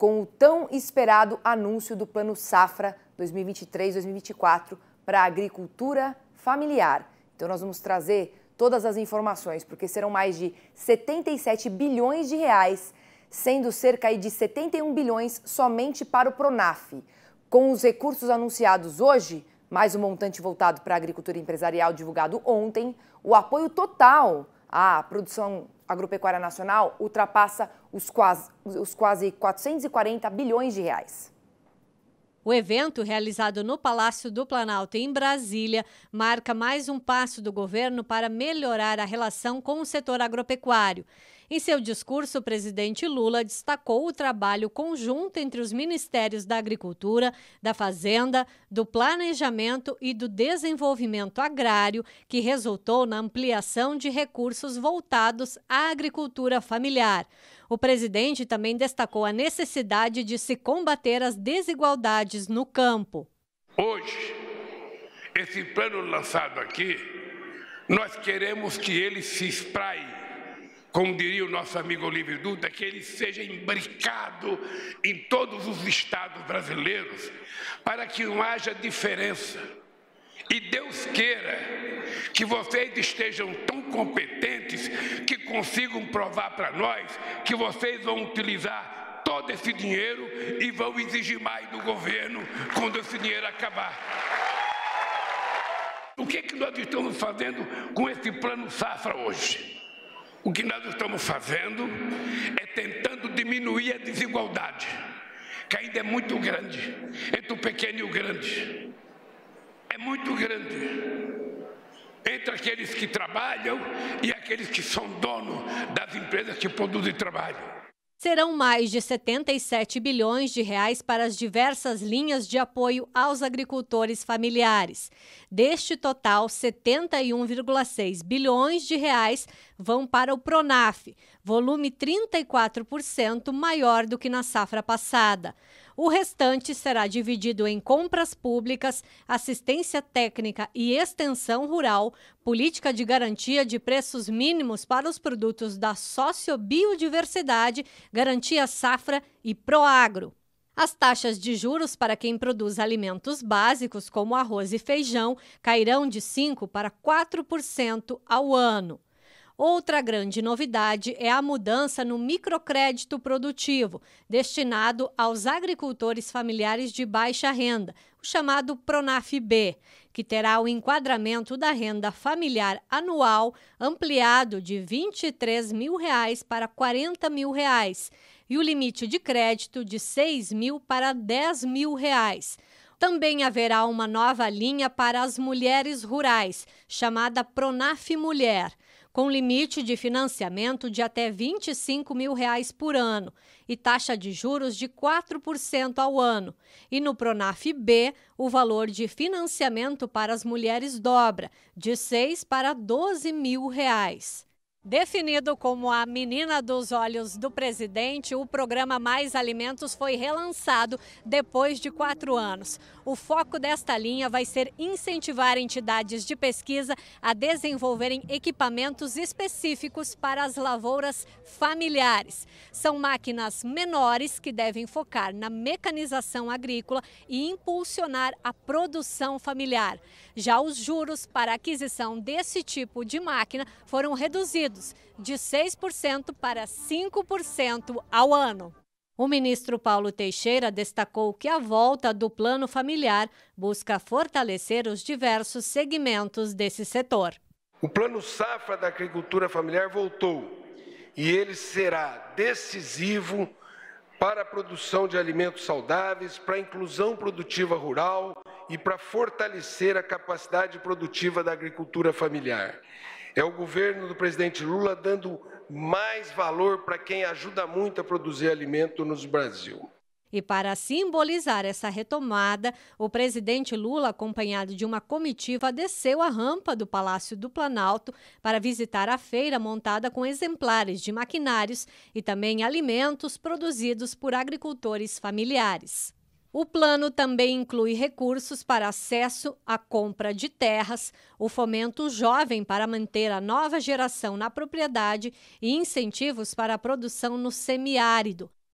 com o tão esperado anúncio do Plano Safra 2023-2024 para a agricultura familiar. Então, nós vamos trazer todas as informações, porque serão mais de 77 bilhões de reais, sendo cerca de 71 bilhões somente para o Pronaf. Com os recursos anunciados hoje, mais o um montante voltado para a agricultura empresarial divulgado ontem, o apoio total à produção agropecuária nacional ultrapassa os quase, os quase 440 bilhões de reais. O evento, realizado no Palácio do Planalto, em Brasília, marca mais um passo do governo para melhorar a relação com o setor agropecuário. Em seu discurso, o presidente Lula destacou o trabalho conjunto entre os ministérios da Agricultura, da Fazenda, do Planejamento e do Desenvolvimento Agrário, que resultou na ampliação de recursos voltados à agricultura familiar. O presidente também destacou a necessidade de se combater as desigualdades no campo. Hoje, esse plano lançado aqui, nós queremos que ele se espraie como diria o nosso amigo Olívio Duda, que ele seja imbricado em todos os estados brasileiros, para que não haja diferença. E Deus queira que vocês estejam tão competentes que consigam provar para nós que vocês vão utilizar todo esse dinheiro e vão exigir mais do governo quando esse dinheiro acabar. O que, é que nós estamos fazendo com esse plano safra hoje? O que nós estamos fazendo é tentando diminuir a desigualdade, que ainda é muito grande, entre o pequeno e o grande. É muito grande entre aqueles que trabalham e aqueles que são donos das empresas que produzem trabalho. Serão mais de 77 bilhões de reais para as diversas linhas de apoio aos agricultores familiares. Deste total, 71,6 bilhões de reais vão para o Pronaf, volume 34% maior do que na safra passada. O restante será dividido em compras públicas, assistência técnica e extensão rural, política de garantia de preços mínimos para os produtos da sociobiodiversidade, garantia safra e proagro. As taxas de juros para quem produz alimentos básicos, como arroz e feijão, cairão de 5% para 4% ao ano. Outra grande novidade é a mudança no microcrédito produtivo, destinado aos agricultores familiares de baixa renda, o chamado Pronaf B, que terá o enquadramento da renda familiar anual ampliado de R$ 23 mil reais para R$ 40 mil reais, e o limite de crédito de R$ 6 mil para R$ 10 mil reais. Também haverá uma nova linha para as mulheres rurais, chamada Pronaf Mulher, com limite de financiamento de até R$ 25 mil reais por ano e taxa de juros de 4% ao ano. E no Pronaf B, o valor de financiamento para as mulheres dobra, de 6 para 12 mil reais. Definido como a menina dos olhos do presidente, o programa Mais Alimentos foi relançado depois de quatro anos. O foco desta linha vai ser incentivar entidades de pesquisa a desenvolverem equipamentos específicos para as lavouras familiares. São máquinas menores que devem focar na mecanização agrícola e impulsionar a produção familiar. Já os juros para aquisição desse tipo de máquina foram reduzidos pedidos de 6% para 5% ao ano. O ministro Paulo Teixeira destacou que a volta do plano familiar busca fortalecer os diversos segmentos desse setor. O plano safra da agricultura familiar voltou e ele será decisivo para a produção de alimentos saudáveis, para a inclusão produtiva rural e para fortalecer a capacidade produtiva da agricultura familiar. É o governo do presidente Lula dando mais valor para quem ajuda muito a produzir alimento no Brasil. E para simbolizar essa retomada, o presidente Lula, acompanhado de uma comitiva, desceu a rampa do Palácio do Planalto para visitar a feira montada com exemplares de maquinários e também alimentos produzidos por agricultores familiares. O plano também inclui recursos para acesso à compra de terras, o fomento jovem para manter a nova geração na propriedade e incentivos para a produção no semiárido,